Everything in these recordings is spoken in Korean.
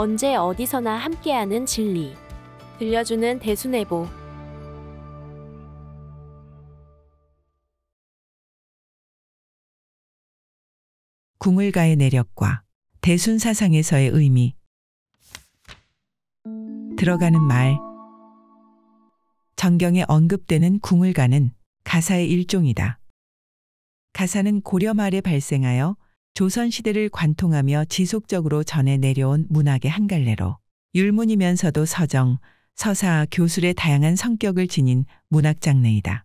언제 어디서나 함께하는 진리. 들려주는 대수내보. 궁을가의 내력과 대순 사상에서의 의미. 들어가는 말. 전경에 언급되는 궁을가는 가사의 일종이다. 가사는 고려 말에 발생하여 조선시대를 관통하며 지속적으로 전해 내려온 문학의 한 갈래로 율문이면서도 서정, 서사, 교술의 다양한 성격을 지닌 문학 장르이다.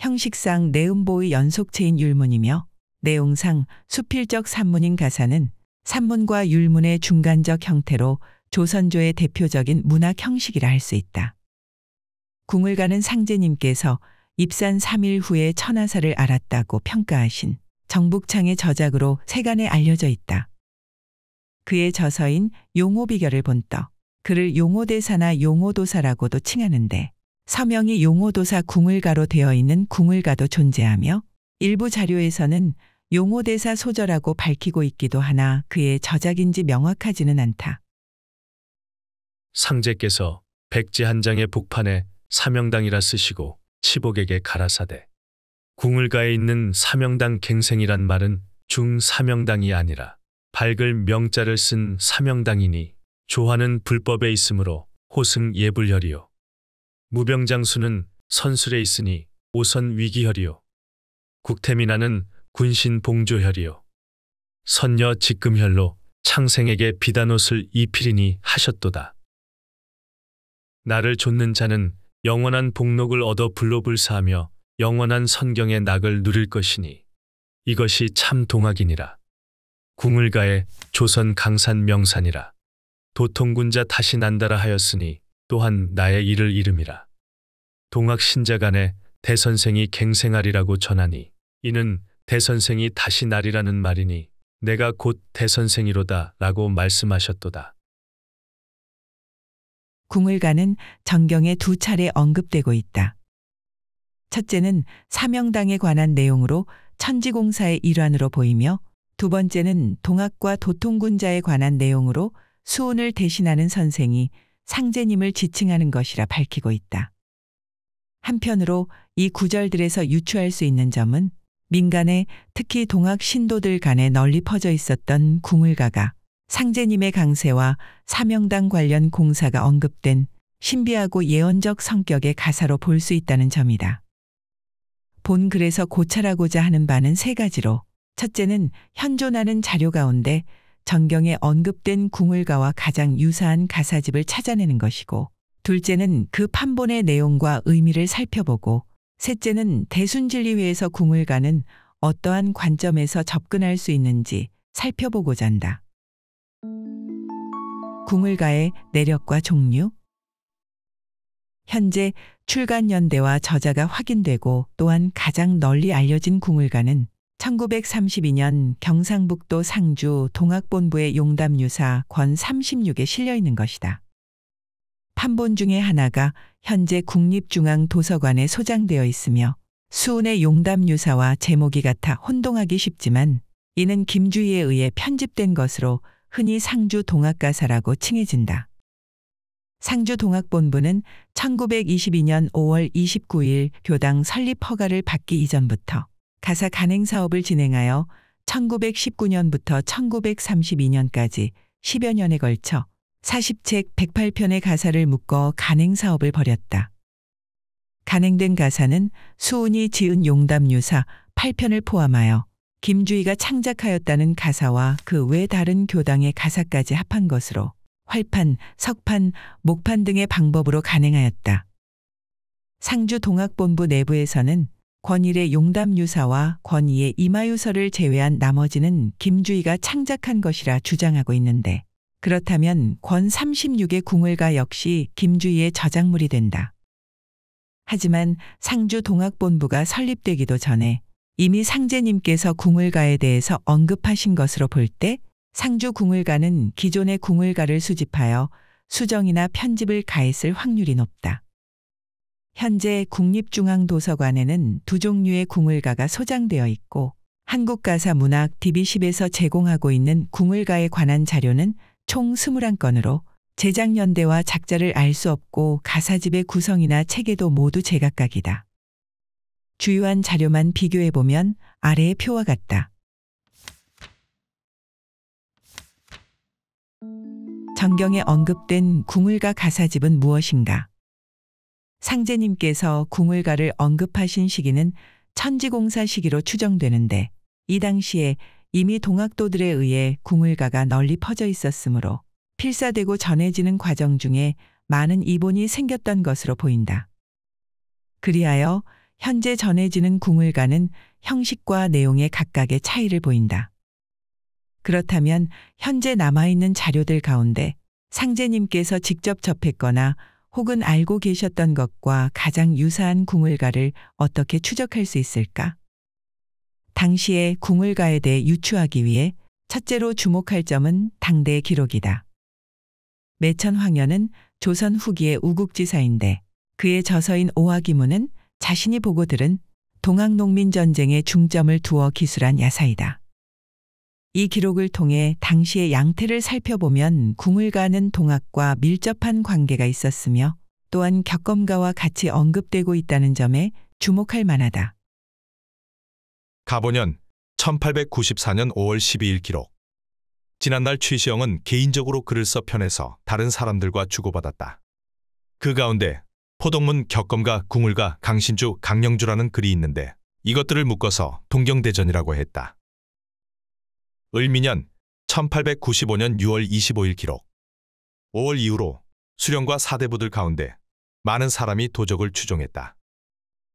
형식상 내음보의 연속체인 율문이며 내용상 수필적 산문인 가사는 산문과 율문의 중간적 형태로 조선조의 대표적인 문학 형식이라 할 수 있다. 궁을 가는 상제님께서 입산 3일 후에 천하사를 알았다고 평가하신 정북창의 저작으로 세간에 알려져 있다. 그의 저서인 용호비결을 본떠 그를 용호대사나 용호도사라고도 칭하는데 서명이 용호도사 궁을가로 되어 있는 궁을가도 존재하며 일부 자료에서는 용호대사 소저라고 밝히고 있기도 하나 그의 저작인지 명확하지는 않다. 상제께서 백지 한 장의 복판에 사명당이라 쓰시고 치복에게 가라사대 궁을가에 있는 사명당 갱생이란 말은 중사명당이 아니라 밝을 명자를 쓴 사명당이니 조화는 불법에 있으므로 호승 예불혈이요. 무병장수는 선술에 있으니 오선 위기혈이요. 국태민아는 군신 봉조혈이요. 선녀 직금혈로 창생에게 비단옷을 입히리니 하셨도다. 나를 좇는 자는 영원한 복록을 얻어 불로불사하며 영원한 선경의 낙을 누릴 것이니 이것이 참 동학이니라. 궁을가의 조선 강산 명산이라. 도통군자 다시 난다라 하였으니 또한 나의 일을 이름이라. 동학 신자간에 대선생이 갱생하리라고 전하니 이는 대선생이 다시 날이라는 말이니 내가 곧 대선생이로다 라고 말씀하셨도다. 궁을가는 정경에두 차례 언급되고 있다. 첫째는 사명당에 관한 내용으로 천지공사의 일환으로 보이며 두 번째는 동학과 도통군자에 관한 내용으로 수온을 대신하는 선생이 상제님을 지칭하는 것이라 밝히고 있다. 한편으로 이 구절들에서 유추할 수 있는 점은 민간에 특히 동학 신도들 간에 널리 퍼져 있었던 궁을가가 상제님의 강세와 사명당 관련 공사가 언급된 신비하고 예언적 성격의 가사로 볼 수 있다는 점이다. 본 글에서 고찰하고자 하는 바는 세 가지로 첫째는 현존하는 자료 가운데 전경에 언급된 궁을가와 가장 유사한 가사집을 찾아내는 것이고 둘째는 그 판본의 내용과 의미를 살펴보고 셋째는 대순진리회에서 궁을가는 어떠한 관점에서 접근할 수 있는지 살펴보고자 한다. 궁을가의 내력과 종류 현재 출간 연대와 저자가 확인되고 또한 가장 널리 알려진 궁을가는 1932년 경상북도 상주 동학본부의 용담유사 권 36에 실려 있는 것이다. 판본 중에 하나가 현재 국립중앙도서관에 소장되어 있으며 수은의 용담유사와 제목이 같아 혼동하기 쉽지만 이는 김주희에 의해 편집된 것으로 흔히 상주 동학가사라고 칭해진다. 상주동학본부는 1922년 5월 29일 교당 설립 허가를 받기 이전부터 가사 간행 사업을 진행하여 1919년부터 1932년까지 10여 년에 걸쳐 40책 108편의 가사를 묶어 간행 사업을 벌였다. 간행된 가사는 수은이 지은 용담 유사 8편을 포함하여 김주희가 창작하였다는 가사와 그 외 다른 교당의 가사까지 합한 것으로 활판, 석판, 목판 등의 방법으로 가능하였다. 상주 동학본부 내부에서는 권일의 용담유사와 권희의 이마유서를 제외한 나머지는 김주희가 창작한 것이라 주장하고 있는데 그렇다면 권 36의 궁을가 역시 김주희의 저작물이 된다. 하지만 상주 동학본부가 설립되기도 전에 이미 상제님께서 궁을가에 대해서 언급하신 것으로 볼때 상주 궁을가는 기존의 궁을가를 수집하여 수정이나 편집을 가했을 확률이 높다. 현재 국립중앙도서관에는 두 종류의 궁을가가 소장되어 있고 한국가사 문학 DB10에서 제공하고 있는 궁을가에 관한 자료는 총 21건으로 제작 연대와 작자를 알 수 없고 가사집의 구성이나 체계도 모두 제각각이다. 주요한 자료만 비교해보면 아래의 표와 같다. 전경에 언급된 궁을가 가사집은 무엇인가? 상제님께서 궁을가를 언급하신 시기는 천지공사 시기로 추정되는데 이 당시에 이미 동학도들에 의해 궁을가가 널리 퍼져 있었으므로 필사되고 전해지는 과정 중에 많은 이본이 생겼던 것으로 보인다. 그리하여 현재 전해지는 궁을가는 형식과 내용의 각각의 차이를 보인다. 그렇다면 현재 남아있는 자료들 가운데 상제님께서 직접 접했거나 혹은 알고 계셨던 것과 가장 유사한 궁을가를 어떻게 추적할 수 있을까? 당시의 궁을가에 대해 유추하기 위해 첫째로 주목할 점은 당대의 기록이다. 매천 황연은 조선 후기의 우국지사인데 그의 저서인 오화기문은 자신이 보고 들은 동학농민전쟁에 중점을 두어 기술한 야사이다. 이 기록을 통해 당시의 양태를 살펴보면 궁을가는 동학과 밀접한 관계가 있었으며 또한 격검가와 같이 언급되고 있다는 점에 주목할 만하다. 가보년 1894년 5월 12일 기록 지난날 취시영은 개인적으로 글을 써편해서 다른 사람들과 주고받았다. 그 가운데 포동문 격검가 궁을가 강신주 강령주라는 글이 있는데 이것들을 묶어서 동경대전이라고 했다. 을미년 1895년 6월 25일 기록 5월 이후로 수령과 사대부들 가운데 많은 사람이 도적을 추종했다.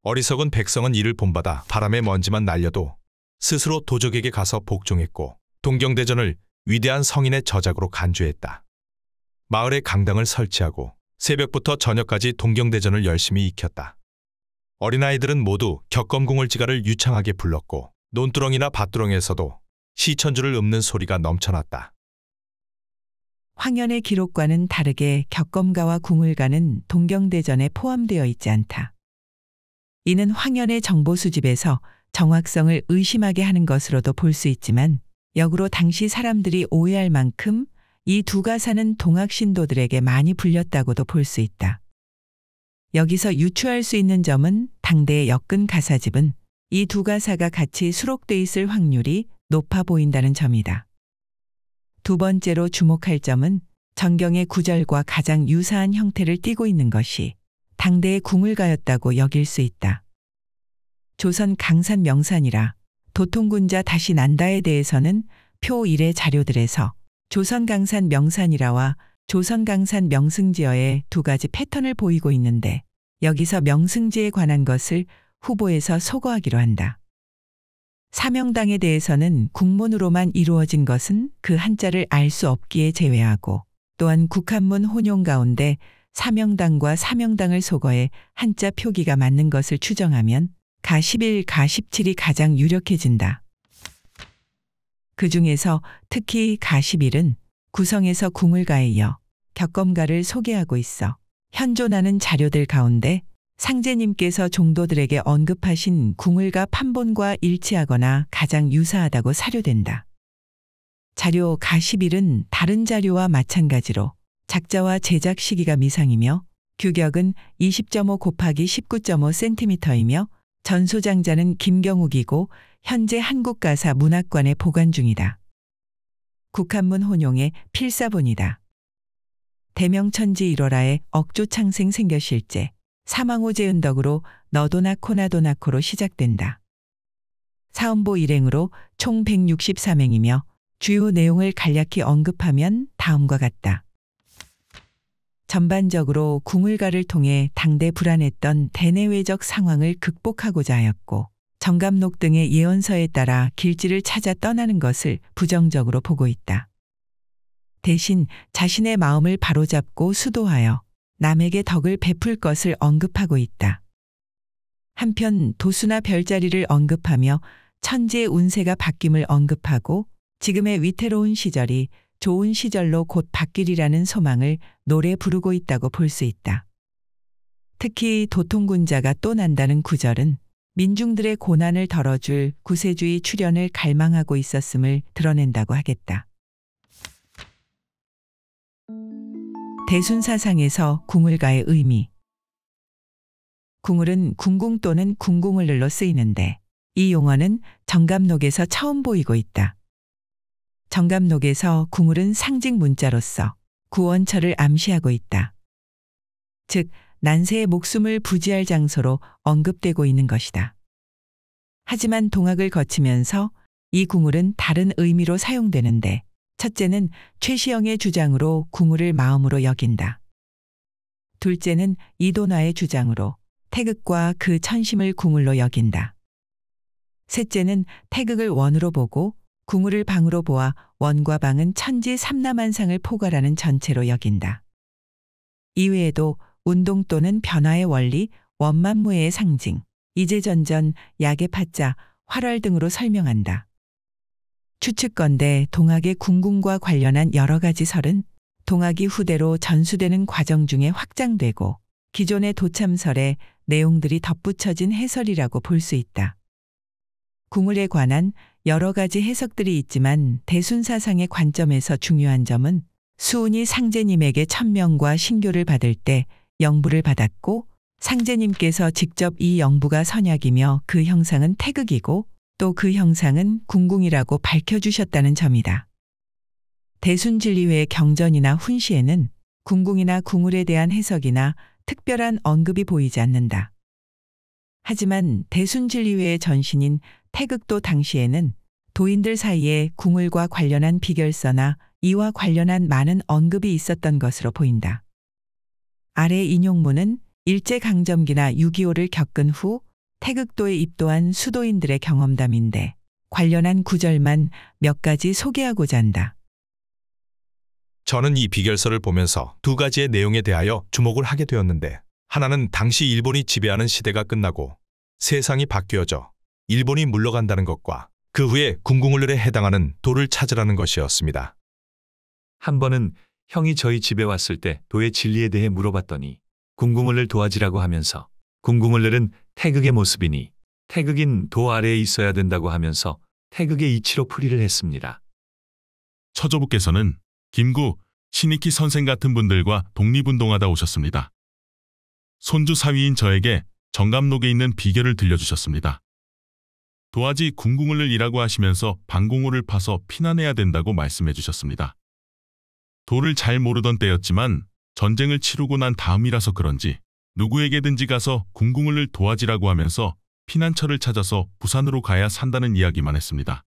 어리석은 백성은 이를 본받아 바람에 먼지만 날려도 스스로 도적에게 가서 복종했고 동경대전을 위대한 성인의 저작으로 간주했다. 마을에 강당을 설치하고 새벽부터 저녁까지 동경대전을 열심히 익혔다. 어린아이들은 모두 격검공을지가를 유창하게 불렀고 논두렁이나 밭두렁에서도 시천주를 읊는 소리가 넘쳐났다. 황현의 기록과는 다르게 격검가와 궁을가는 동경대전에 포함되어 있지 않다. 이는 황현의 정보 수집에서 정확성을 의심하게 하는 것으로도 볼 수 있지만 역으로 당시 사람들이 오해할 만큼 이 두 가사는 동학 신도들에게 많이 불렸다고도 볼 수 있다. 여기서 유추할 수 있는 점은 당대의 역근 가사집은 이 두 가사가 같이 수록돼 있을 확률이 높아 보인다는 점이다. 두 번째로 주목할 점은 전경의 구절과 가장 유사한 형태를 띠고 있는 것이 당대의 궁을가였다고 여길 수 있다. 조선 강산 명산이라 도통군자 다시 난다에 대해서는 표 1의 자료들에서 조선 강산 명산이라와 조선 강산 명승지어의 두 가지 패턴을 보이고 있는데 여기서 명승지에 관한 것을 후보에서 소거하기로 한다. 사명당에 대해서는 국문으로만 이루어진 것은 그 한자를 알 수 없기에 제외하고 또한 국한문 혼용 가운데 사명당과 사명당을 속어해 한자 표기가 맞는 것을 추정하면 가 11, 가 17이 가장 유력해진다. 그 중에서 특히 가 11은 구성에서 궁을 가에 이어 격검가를 소개하고 있어 현존하는 자료들 가운데 상제님께서 종도들에게 언급하신 궁을가 판본과 일치하거나 가장 유사하다고 사료된다. 자료 가11은 다른 자료와 마찬가지로 작자와 제작 시기가 미상이며 규격은 20.5 곱하기 19.5cm이며 전소장자는 김경욱이고 현재 한국가사 문학관에 보관 중이다. 국한문 혼용의 필사본이다. 대명천지 1월하에 억조창생 생겨실제 사망호재 은덕으로 너도나 코나도나코로 시작된다. 사헌보 일행으로 총1 6 4명이며 주요 내용을 간략히 언급하면 다음과 같다. 전반적으로 궁을가를 통해 당대 불안했던 대내외적 상황을 극복하고자 하였고 정감록 등의 예언서에 따라 길지를 찾아 떠나는 것을 부정적으로 보고 있다. 대신 자신의 마음을 바로잡고 수도하여 남에게 덕을 베풀 것을 언급하고 있다. 한편 도수나 별자리를 언급하며 천지의 운세가 바뀜을 언급하고 지금의 위태로운 시절이 좋은 시절로 곧 바뀌리라는 소망을 노래 부르고 있다고 볼 수 있다. 특히 도통군자가 또 난다는 구절은 민중들의 고난을 덜어줄 구세주의 출현을 갈망하고 있었음을 드러낸다고 하겠다. 대순사상에서 궁을가의 의미 궁을은 궁궁 또는 궁궁을늘로 쓰이는데 이 용어는 정감록에서 처음 보이고 있다. 정감록에서 궁을은 상징 문자로서 구원처를 암시하고 있다. 즉 난세의 목숨을 부지할 장소로 언급되고 있는 것이다. 하지만 동학을 거치면서 이궁을은 다른 의미로 사용되는데 첫째는 최시영의 주장으로 궁우를 마음으로 여긴다. 둘째는 이도나의 주장으로 태극과 그 천심을 궁을로 여긴다. 셋째는 태극을 원으로 보고 궁울을 방으로 보아 원과 방은 천지 삼남한상을 포괄하는 전체로 여긴다. 이외에도 운동 또는 변화의 원리, 원만무의 상징, 이제전전, 약의 파자, 활활 등으로 설명한다. 추측건대 동학의 궁궁과 관련한 여러 가지 설은 동학이 후대로 전수되는 과정 중에 확장되고 기존의 도참설의 내용들이 덧붙여진 해설이라고 볼 수 있다. 궁을에 관한 여러 가지 해석들이 있지만 대순사상의 관점에서 중요한 점은 수운이 상제님에게 천명과 신교를 받을 때 영부를 받았고 상제님께서 직접 이 영부가 선약이며 그 형상은 태극이고 또그 형상은 궁궁이라고 밝혀주셨다는 점이다. 대순진리회 의 경전이나 훈시에는 궁궁이나 궁울에 대한 해석이나 특별한 언급이 보이지 않는다. 하지만 대순진리회의 전신인 태극도 당시에는 도인들 사이에 궁울과 관련한 비결서나 이와 관련한 많은 언급이 있었던 것으로 보인다. 아래 인용문은 일제강점기나 6.25를 겪은 후 태극도에 입도한 수도인들의 경험담인데 관련한 구절만 몇 가지 소개하고자 한다. 저는 이 비결서를 보면서 두 가지의 내용에 대하여 주목을 하게 되었는데 하나는 당시 일본이 지배하는 시대가 끝나고 세상이 바뀌어져 일본이 물러간다는 것과 그 후에 궁궁을늘에 해당하는 도를 찾으라는 것이었습니다. 한 번은 형이 저희 집에 왔을 때 도의 진리에 대해 물어봤더니 궁궁을늘 도와지라고 하면서 궁궁을늘은 태극의 모습이니 태극인 도 아래에 있어야 된다고 하면서 태극의 이치로 풀이를 했습니다. 처조부께서는 김구, 신익희 선생 같은 분들과 독립운동하다 오셨습니다. 손주 사위인 저에게 정감록에 있는 비결을 들려주셨습니다. 도화지 궁궁을 이라고 하시면서 방공호를 파서 피난해야 된다고 말씀해 주셨습니다. 도를 잘 모르던 때였지만 전쟁을 치르고 난 다음이라서 그런지 누구에게든지 가서 궁궁을 도와지라고 하면서 피난처를 찾아서 부산으로 가야 산다는 이야기만 했습니다.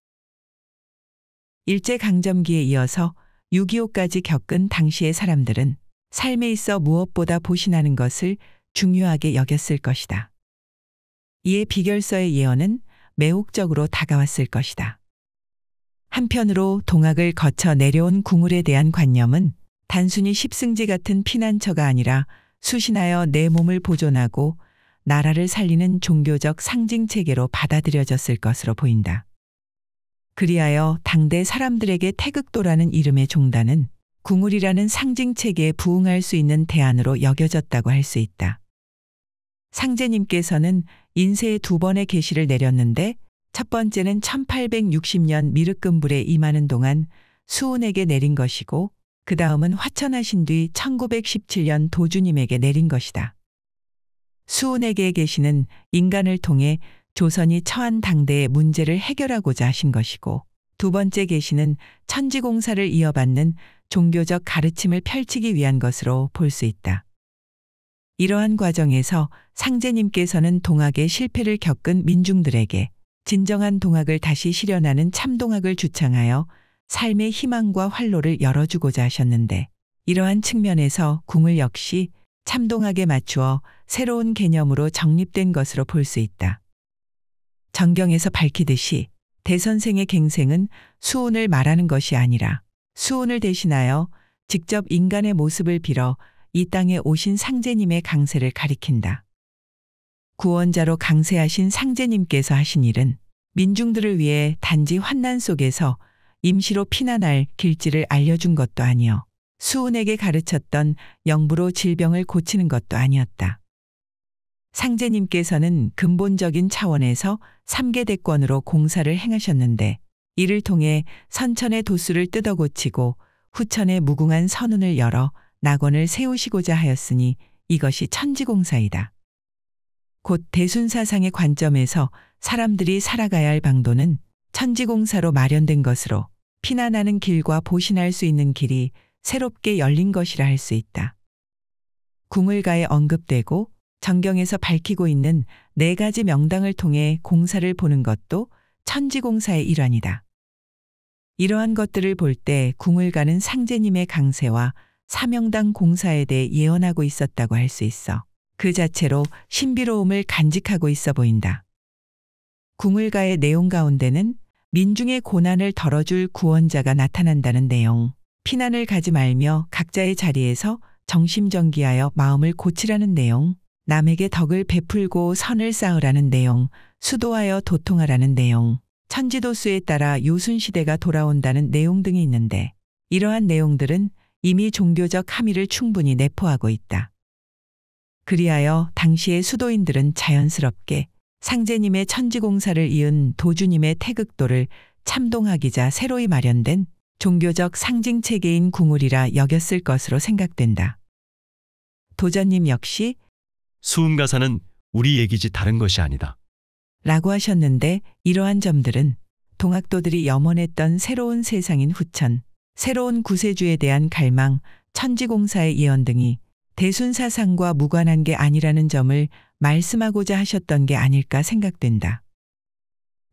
일제강점기에 이어서 6.25까지 겪은 당시의 사람들은 삶에 있어 무엇보다 보신하는 것을 중요하게 여겼을 것이다. 이에 비결서의 예언은 매혹적으로 다가왔을 것이다. 한편으로 동학을 거쳐 내려온 궁을에 대한 관념은 단순히 십승지 같은 피난처가 아니라 수신하여 내 몸을 보존하고 나라를 살리는 종교적 상징 체계로 받아들여졌을 것으로 보인다. 그리하여 당대 사람들에게 태극도라는 이름의 종단은 궁울이라는 상징 체계에 부응할 수 있는 대안으로 여겨졌다고 할 수 있다. 상제님께서는 인세의 두 번의 계시를 내렸는데 첫 번째는 1860년 미륵금불에 임하는 동안 수운에게 내린 것이고 그 다음은 화천하신 뒤 1917년 도주님에게 내린 것이다. 수온에게 계시는 인간을 통해 조선이 처한 당대의 문제를 해결하고자 하신 것이고 두 번째 계시는 천지공사를 이어받는 종교적 가르침을 펼치기 위한 것으로 볼 수 있다. 이러한 과정에서 상제님께서는 동학의 실패를 겪은 민중들에게 진정한 동학을 다시 실현하는 참동학을 주창하여 삶의 희망과 활로를 열어주고자 하셨는데 이러한 측면에서 궁을 역시 참동하게 맞추어 새로운 개념으로 정립된 것으로 볼 수 있다. 전경에서 밝히듯이 대선생의 갱생은 수온을 말하는 것이 아니라 수온을 대신하여 직접 인간의 모습을 빌어 이 땅에 오신 상제님의 강세를 가리킨다. 구원자로 강세하신 상제님께서 하신 일은 민중들을 위해 단지 환난 속에서 임시로 피난할 길지를 알려준 것도 아니요. 수운에게 가르쳤던 영부로 질병을 고치는 것도 아니었다. 상제님께서는 근본적인 차원에서 3개 대권으로 공사를 행하셨는데 이를 통해 선천의 도수를 뜯어고치고 후천의 무궁한 선운을 열어 낙원을 세우시고자 하였으니 이것이 천지공사이다. 곧 대순사상의 관점에서 사람들이 살아가야 할 방도는 천지공사로 마련된 것으로 피나나는 길과 보신할 수 있는 길이 새롭게 열린 것이라 할 수 있다. 궁을가에 언급되고 전경에서 밝히고 있는 네 가지 명당을 통해 공사를 보는 것도 천지공사의 일환이다. 이러한 것들을 볼 때 궁을가는 상제님의 강세와 사명당 공사에 대해 예언하고 있었다고 할 수 있어. 그 자체로 신비로움을 간직하고 있어 보인다. 궁을가의 내용 가운데는 민중의 고난을 덜어줄 구원자가 나타난다는 내용. 피난을 가지 말며 각자의 자리에서 정심정기하여 마음을 고치라는 내용. 남에게 덕을 베풀고 선을 쌓으라는 내용. 수도하여 도통하라는 내용. 천지도수에 따라 요순시대가 돌아온다는 내용 등이 있는데 이러한 내용들은 이미 종교적 함의를 충분히 내포하고 있다. 그리하여 당시의 수도인들은 자연스럽게 상제님의 천지공사를 이은 도주님의 태극도를 참동하기자 새로이 마련된 종교적 상징 체계인 궁울이라 여겼을 것으로 생각된다. 도전님 역시 수음가사는 우리 얘기지 다른 것이 아니다. 라고 하셨는데 이러한 점들은 동학도들이 염원했던 새로운 세상인 후천, 새로운 구세주에 대한 갈망, 천지공사의 예언 등이 대순사상과 무관한 게 아니라는 점을 말씀하고자 하셨던 게 아닐까 생각된다.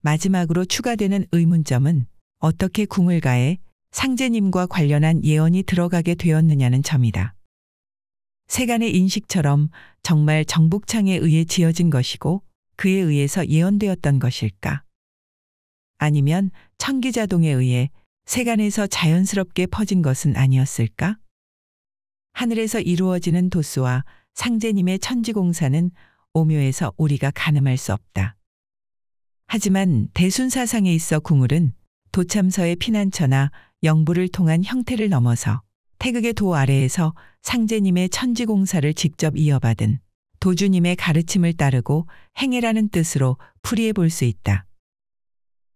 마지막으로 추가되는 의문점은 어떻게 궁을 가해 상제님과 관련한 예언이 들어가게 되었느냐는 점이다. 세간의 인식처럼 정말 정복창에 의해 지어진 것이고 그에 의해서 예언되었던 것일까? 아니면 청기자동에 의해 세간에서 자연스럽게 퍼진 것은 아니었을까? 하늘에서 이루어지는 도수와 상제님의 천지공사는 오묘해서 우리가 가늠할 수 없다. 하지만 대순사상에 있어 궁울은 도참서의 피난처나 영부를 통한 형태를 넘어서 태극의 도 아래에서 상제님의 천지공사를 직접 이어받은 도주님의 가르침을 따르고 행해라는 뜻으로 풀이해 볼 수 있다.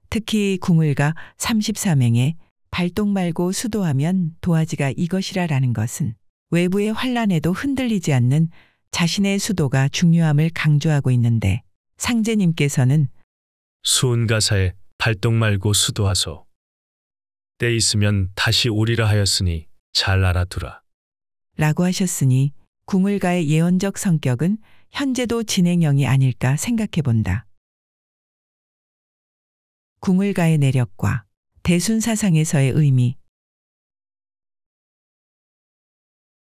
특히 궁을가 34명에 발동 말고 수도하면 도화지가 이것이라라는 것은 외부의 환란에도 흔들리지 않는 자신의 수도가 중요함을 강조하고 있는데 상제님께서는 수은가사에 발동 말고 수도하소. 때 있으면 다시 오리라 하였으니 잘 알아두라. 라고 하셨으니 궁을가의 예언적 성격은 현재도 진행형이 아닐까 생각해 본다. 궁을가의 내력과 대순 사상에서의 의미